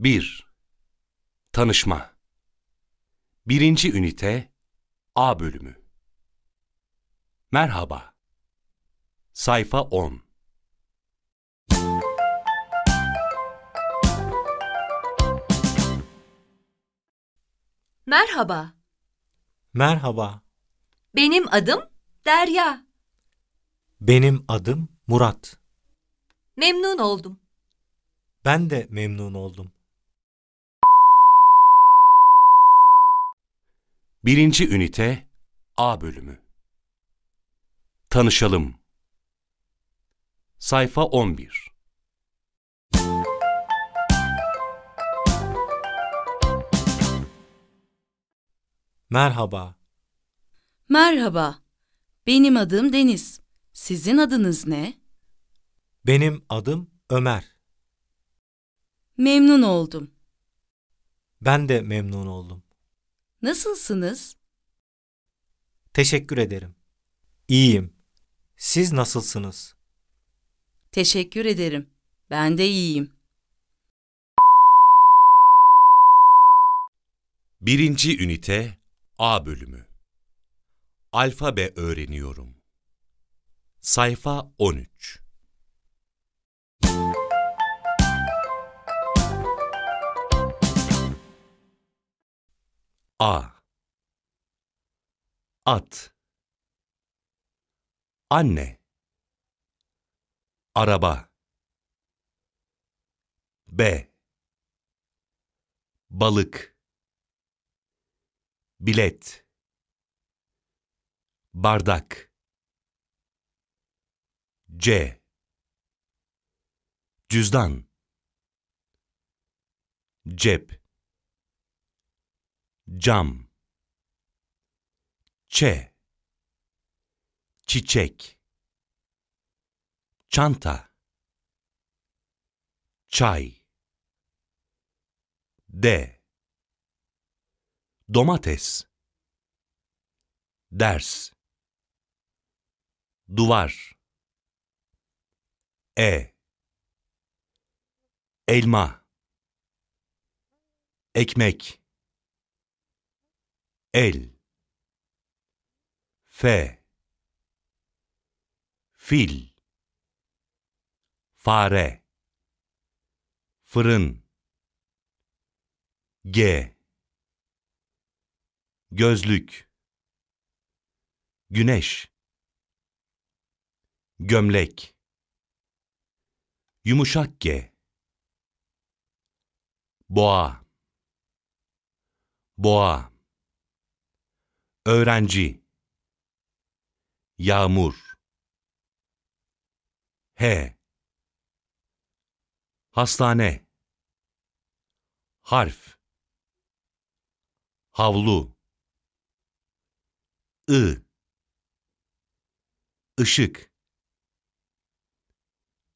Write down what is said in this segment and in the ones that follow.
1. Tanışma 1. Ünite A Bölümü Merhaba Sayfa 10 Merhaba, Merhaba, benim adım Derya. benim adım Murat. Memnun oldum. Ben de memnun oldum. Birinci ünite A bölümü. Tanışalım. Sayfa 11. Merhaba. Merhaba. Benim adım Deniz. Sizin adınız ne? Benim adım Ömer. Memnun oldum. Ben de memnun oldum. Nasılsınız? Teşekkür ederim. İyiyim. Siz nasılsınız? Teşekkür ederim. Ben de iyiyim. Birinci ünite A bölümü. Alfabe öğreniyorum. Sayfa 13 A At Anne Araba B Balık Bilet Bardak C Cüzdan Cep cam ç çiçek çanta çay d domates ders duvar e elma ekmek el fe fil fare fırın g gözlük güneş gömlek yumuşak g boğa boğa öğrenci yağmur H, hastane harf havlu I, Işık,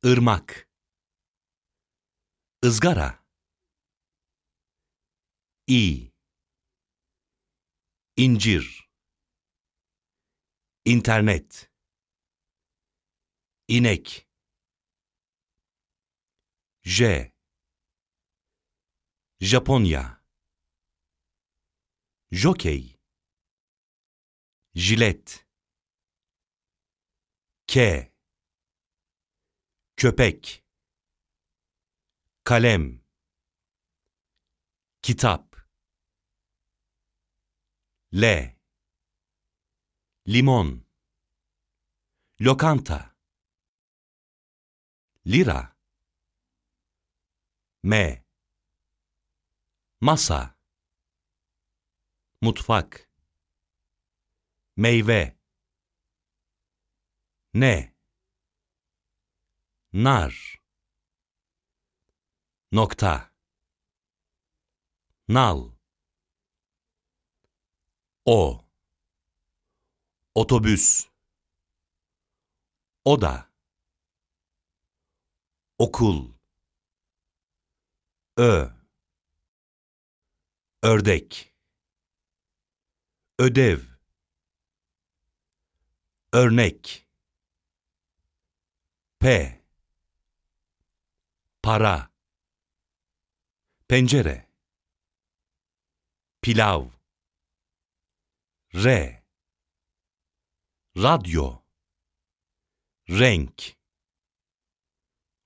Irmak, ızgara i incir, internet, inek, J, Japonya, jockey, jilet, K, köpek, kalem, kitap, L Limon Lokanta Lira M Masa Mutfak Meyve Ne Nar Nokta Nal o Otobüs Oda Okul Ö Ördek Ödev Örnek P Para Pencere Pilav R Radyo Renk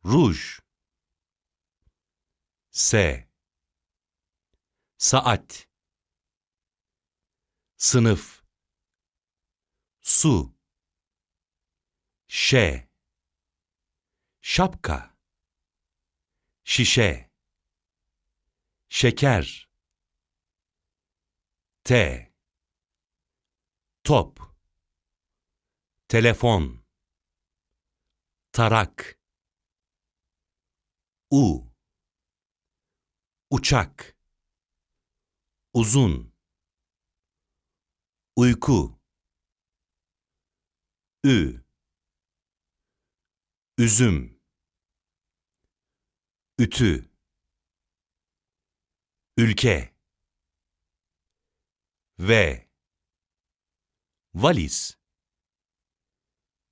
Ruj S Saat Sınıf Su Şe Şapka Şişe Şeker T top, telefon, tarak, u, uçak, uzun, uyku, ü, üzüm, ütü, ülke, ve valiz,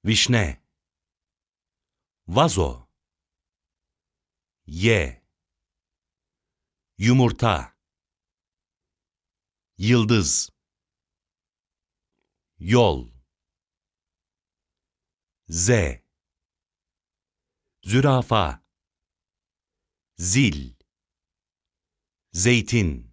vişne, vazo, ye, yumurta, yıldız, yol, z, zürafa, zil, zeytin,